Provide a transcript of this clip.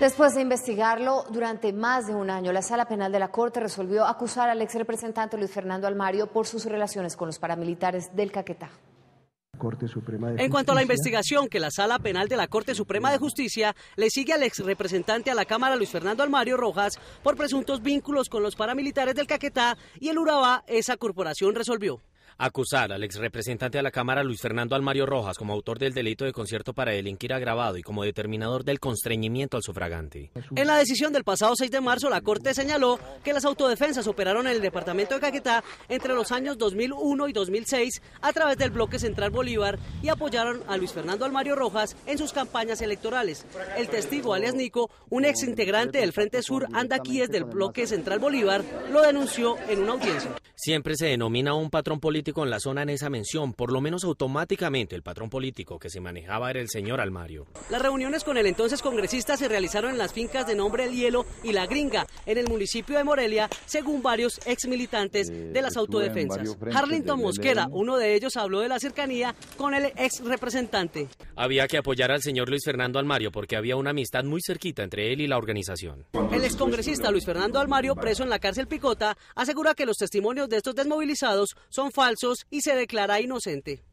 Después de investigarlo durante más de un año, la Sala Penal de la Corte resolvió acusar al ex representante Luis Fernando Almario por sus relaciones con los paramilitares del Caquetá. en cuanto a la investigación que la Sala Penal de la Corte Suprema de Justicia le sigue al ex representante a la Cámara Luis Fernando Almario Rojas por presuntos vínculos con los paramilitares del Caquetá y el Urabá, esa corporación resolvió acusar al ex representante de la Cámara Luis Fernando Almario Rojas como autor del delito de concierto para delinquir agravado y como determinador del constreñimiento al sufragante. En la decisión del pasado 6 de marzo, la Corte señaló que las autodefensas operaron en el departamento de Caquetá entre los años 2001 y 2006 a través del bloque central Bolívar y apoyaron a Luis Fernando Almario Rojas en sus campañas electorales. El testigo, alias Nico, un ex integrante del Frente Sur Andaquíes del bloque central Bolívar, lo denunció en una audiencia. Siempre se denomina un patrón político con en la zona en esa mención, por lo menos automáticamente el patrón político que se manejaba era el señor Almario. Las reuniones con el entonces congresista se realizaron en las fincas de nombre El Hielo y La Gringa, en el municipio de Morelia, según varios ex militantes eh, de las autodefensas. Harlington Mosquera, uno de ellos, habló de la cercanía con el ex representante había que apoyar al señor Luis Fernando Almario porque había una amistad muy cerquita entre él y la organización. El excongresista Luis Fernando Almario, preso en la cárcel Picota, asegura que los testimonios de estos desmovilizados son falsos y se declara inocente.